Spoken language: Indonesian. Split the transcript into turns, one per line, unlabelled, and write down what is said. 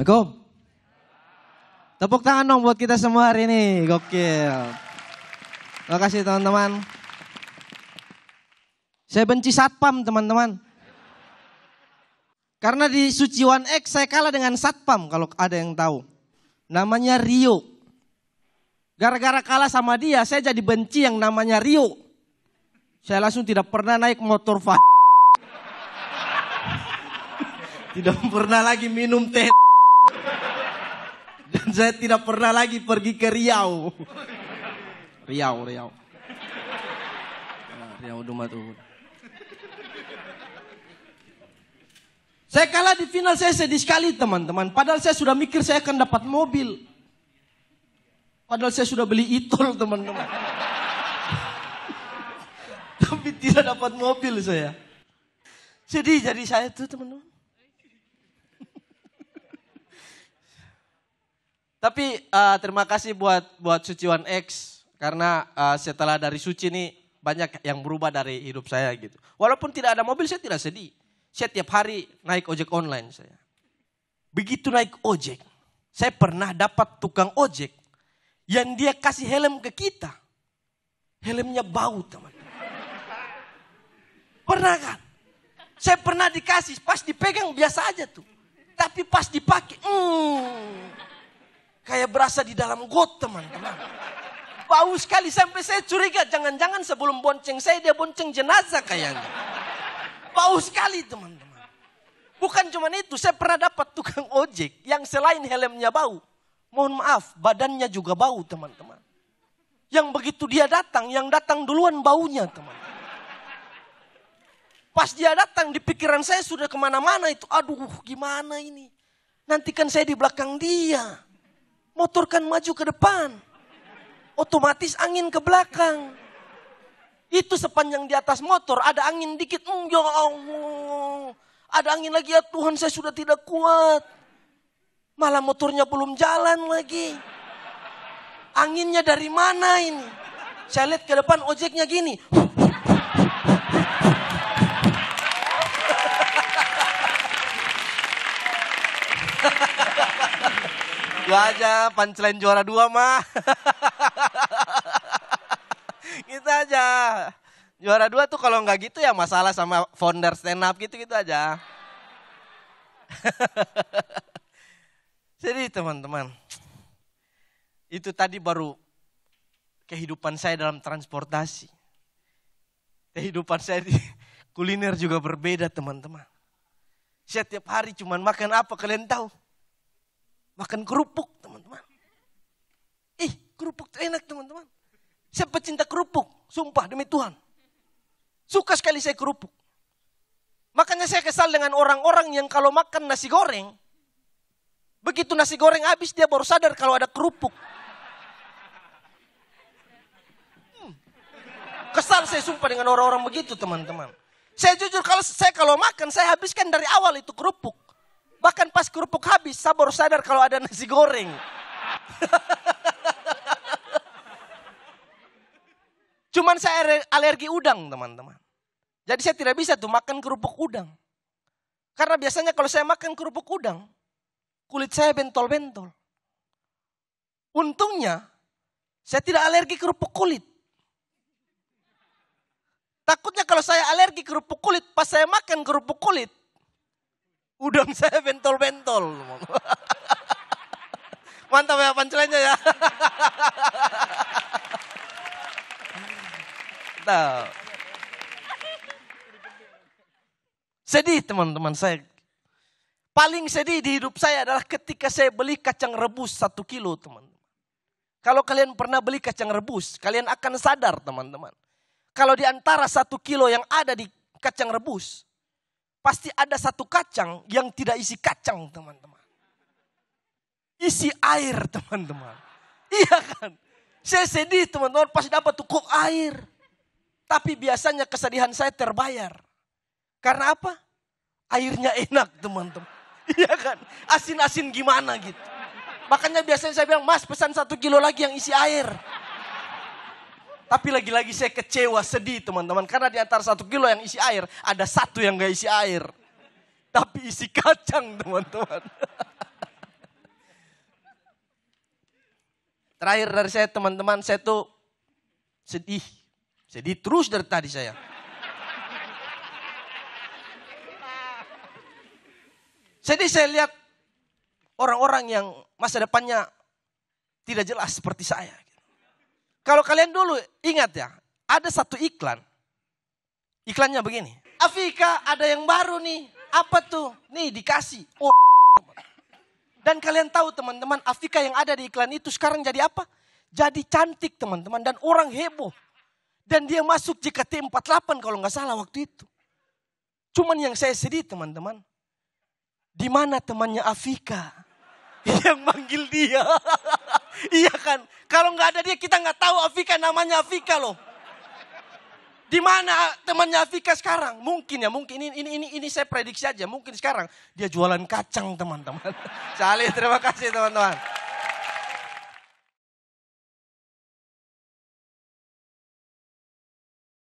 Assalamualaikum. Tepuk tangan dong buat kita semua hari ini. Gokil. Terima kasih teman-teman. Saya benci satpam teman-teman. Karena di Suciwan X saya kalah dengan satpam kalau ada yang tahu. Namanya Rio. Gara-gara kalah sama dia saya jadi benci yang namanya Rio. Saya langsung tidak pernah naik motor tidak pernah lagi minum teh. saya tidak pernah lagi pergi ke Riau. Riau, Riau. Ya, Riau dumatuh. Saya kalah di final saya sedih sekali teman-teman. Padahal saya sudah mikir saya akan dapat mobil. Padahal saya sudah beli itol teman-teman. Tapi tidak dapat mobil saya. Sedih jadi saya tuh teman-teman. Tapi uh, terima kasih buat buat Suciwan X karena uh, setelah dari Suci ini banyak yang berubah dari hidup saya gitu. Walaupun tidak ada mobil saya tidak sedih. Saya tiap hari naik ojek online saya. Begitu naik ojek, saya pernah dapat tukang ojek yang dia kasih helm ke kita. Helmnya bau teman. Pernah kan? Saya pernah dikasih, pas dipegang biasa aja tuh. Tapi pas dipakai, hmm, Kayak berasa di dalam got teman-teman. Bau sekali sampai saya curiga. Jangan-jangan sebelum bonceng saya dia bonceng jenazah kayaknya. Bau sekali teman-teman. Bukan cuma itu. Saya pernah dapat tukang ojek yang selain helmnya bau. Mohon maaf, badannya juga bau teman-teman. Yang begitu dia datang, yang datang duluan baunya teman. -teman. Pas dia datang di pikiran saya sudah kemana-mana itu. Aduh gimana ini. nantikan saya di belakang dia motor kan maju ke depan. Otomatis angin ke belakang. Itu sepanjang di atas motor ada angin dikit. Mmm, ya Allah. Ada angin lagi ya Tuhan saya sudah tidak kuat. Malah motornya belum jalan lagi. Anginnya dari mana ini? Saya lihat ke depan ojeknya gini. Huh, Gua aja punchline juara dua mah. gitu aja. Juara dua tuh kalau nggak gitu ya masalah sama founder stand up gitu-gitu aja. Jadi teman-teman, itu tadi baru kehidupan saya dalam transportasi. Kehidupan saya di kuliner juga berbeda teman-teman. setiap hari cuman makan apa kalian tahu? Makan kerupuk, teman-teman. Ih, kerupuk itu enak, teman-teman. siapa cinta kerupuk, sumpah demi Tuhan. Suka sekali saya kerupuk. Makanya saya kesal dengan orang-orang yang kalau makan nasi goreng, begitu nasi goreng habis dia baru sadar kalau ada kerupuk. Hmm. Kesal saya sumpah dengan orang-orang begitu teman-teman. Saya jujur kalau saya kalau makan saya habiskan dari awal itu kerupuk. Bahkan pas kerupuk habis, saya baru sadar kalau ada nasi goreng. Cuman saya alergi udang teman-teman. Jadi saya tidak bisa tuh makan kerupuk udang. Karena biasanya kalau saya makan kerupuk udang, kulit saya bentol-bentol. Untungnya, saya tidak alergi kerupuk kulit. Takutnya kalau saya alergi kerupuk kulit, pas saya makan kerupuk kulit, Udang saya bentol-bentol. Mantap ya pancelannya ya. Nah. Sedih teman-teman saya. Paling sedih di hidup saya adalah ketika saya beli kacang rebus satu kilo teman teman. Kalau kalian pernah beli kacang rebus, kalian akan sadar teman-teman. Kalau di antara satu kilo yang ada di kacang rebus, pasti ada satu kacang yang tidak isi kacang, teman-teman. Isi air, teman-teman. Iya kan? Saya sedih, teman-teman, pasti dapat tukuk air. Tapi biasanya kesedihan saya terbayar. Karena apa? Airnya enak, teman-teman. Iya kan? Asin-asin gimana gitu. Makanya biasanya saya bilang, mas pesan satu kilo lagi yang isi air. Tapi lagi-lagi saya kecewa, sedih teman-teman. Karena di antara satu kilo yang isi air, ada satu yang gak isi air. Tapi isi kacang teman-teman. Terakhir dari saya teman-teman, saya tuh sedih. Sedih terus dari tadi saya. Jadi saya lihat orang-orang yang masa depannya tidak jelas seperti saya. Kalau kalian dulu ingat ya, ada satu iklan. Iklannya begini. Afika ada yang baru nih. Apa tuh? Nih dikasih. Oh. Dan kalian tahu teman-teman Afika yang ada di iklan itu sekarang jadi apa? Jadi cantik teman-teman dan orang heboh. Dan dia masuk JKT 48 kalau nggak salah waktu itu. Cuman yang saya sedih teman-teman. Di mana temannya Afika yang manggil dia? Iya kan? Kalau nggak ada dia kita nggak tahu Afika namanya Afika loh. Di mana temannya Afika sekarang? Mungkin ya, mungkin ini ini ini, ini saya prediksi aja. Mungkin sekarang dia jualan kacang teman-teman. Salih terima kasih teman-teman.